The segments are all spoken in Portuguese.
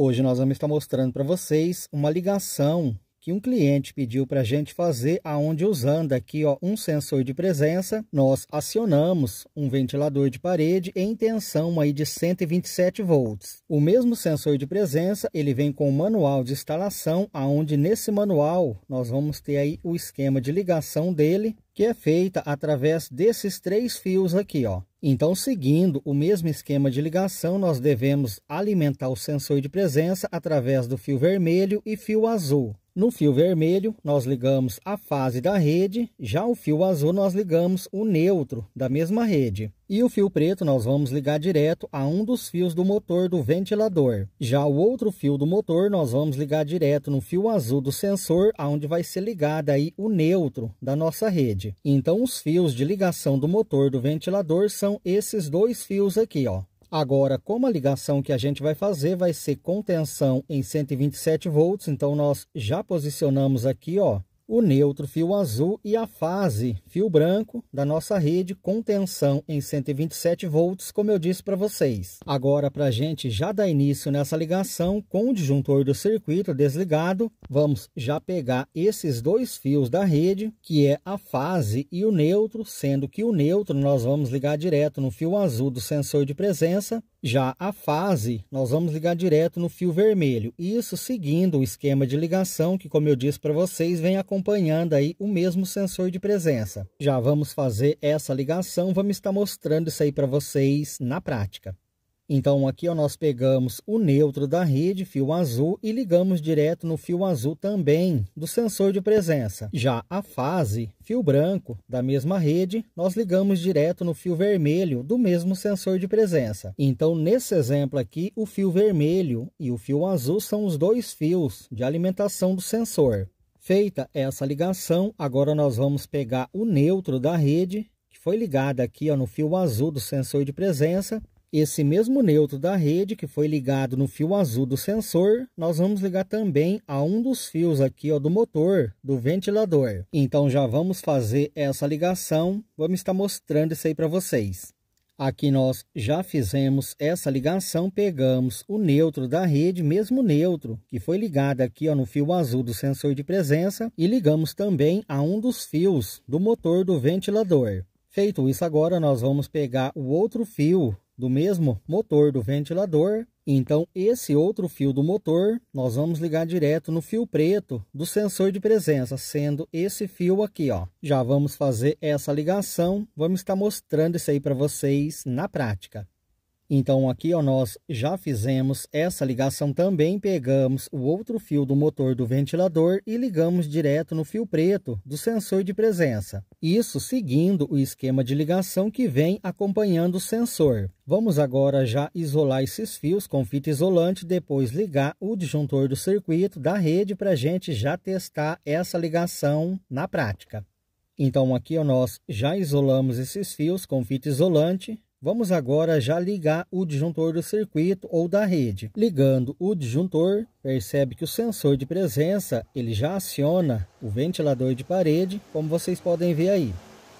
Hoje nós vamos estar mostrando para vocês uma ligação que um cliente pediu para a gente fazer, aonde usando aqui ó, um sensor de presença, nós acionamos um ventilador de parede em tensão aí de 127 volts. O mesmo sensor de presença, ele vem com o manual de instalação, aonde nesse manual nós vamos ter aí o esquema de ligação dele, que é feita através desses três fios aqui, ó. Então, seguindo o mesmo esquema de ligação, nós devemos alimentar o sensor de presença através do fio vermelho e fio azul. No fio vermelho, nós ligamos a fase da rede, já o fio azul nós ligamos o neutro da mesma rede. E o fio preto nós vamos ligar direto a um dos fios do motor do ventilador. Já o outro fio do motor nós vamos ligar direto no fio azul do sensor, aonde vai ser ligado aí o neutro da nossa rede. Então, os fios de ligação do motor do ventilador são esses dois fios aqui, ó. Agora, como a ligação que a gente vai fazer vai ser com tensão em 127 volts, então nós já posicionamos aqui, ó, o neutro fio azul e a fase fio branco da nossa rede com tensão em 127 volts, como eu disse para vocês. Agora, para a gente já dar início nessa ligação com o disjuntor do circuito desligado, vamos já pegar esses dois fios da rede, que é a fase e o neutro, sendo que o neutro nós vamos ligar direto no fio azul do sensor de presença já a fase, nós vamos ligar direto no fio vermelho, isso seguindo o esquema de ligação que, como eu disse para vocês, vem acompanhando aí o mesmo sensor de presença. Já vamos fazer essa ligação, vamos estar mostrando isso aí para vocês na prática. Então, aqui ó, nós pegamos o neutro da rede, fio azul, e ligamos direto no fio azul também do sensor de presença. Já a fase, fio branco, da mesma rede, nós ligamos direto no fio vermelho do mesmo sensor de presença. Então, nesse exemplo aqui, o fio vermelho e o fio azul são os dois fios de alimentação do sensor. Feita essa ligação, agora nós vamos pegar o neutro da rede, que foi ligado aqui ó, no fio azul do sensor de presença, esse mesmo neutro da rede que foi ligado no fio azul do sensor, nós vamos ligar também a um dos fios aqui ó, do motor, do ventilador. Então já vamos fazer essa ligação, vamos estar mostrando isso aí para vocês. Aqui nós já fizemos essa ligação, pegamos o neutro da rede, mesmo neutro, que foi ligado aqui ó, no fio azul do sensor de presença, e ligamos também a um dos fios do motor do ventilador. Feito isso, agora nós vamos pegar o outro fio do mesmo motor do ventilador. Então, esse outro fio do motor, nós vamos ligar direto no fio preto do sensor de presença, sendo esse fio aqui, ó. Já vamos fazer essa ligação, vamos estar mostrando isso aí para vocês na prática. Então aqui ó, nós já fizemos essa ligação também, pegamos o outro fio do motor do ventilador e ligamos direto no fio preto do sensor de presença. Isso seguindo o esquema de ligação que vem acompanhando o sensor. Vamos agora já isolar esses fios com fita isolante, depois ligar o disjuntor do circuito da rede para a gente já testar essa ligação na prática. Então aqui ó, nós já isolamos esses fios com fita isolante, Vamos agora já ligar o disjuntor do circuito ou da rede. Ligando o disjuntor, percebe que o sensor de presença ele já aciona o ventilador de parede, como vocês podem ver aí.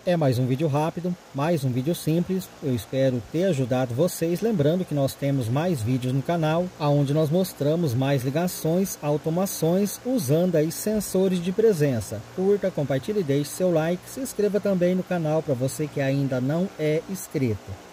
É mais um vídeo rápido, mais um vídeo simples, eu espero ter ajudado vocês, lembrando que nós temos mais vídeos no canal, onde nós mostramos mais ligações, automações, usando aí sensores de presença. Curta, compartilhe, deixe seu like, se inscreva também no canal para você que ainda não é inscrito.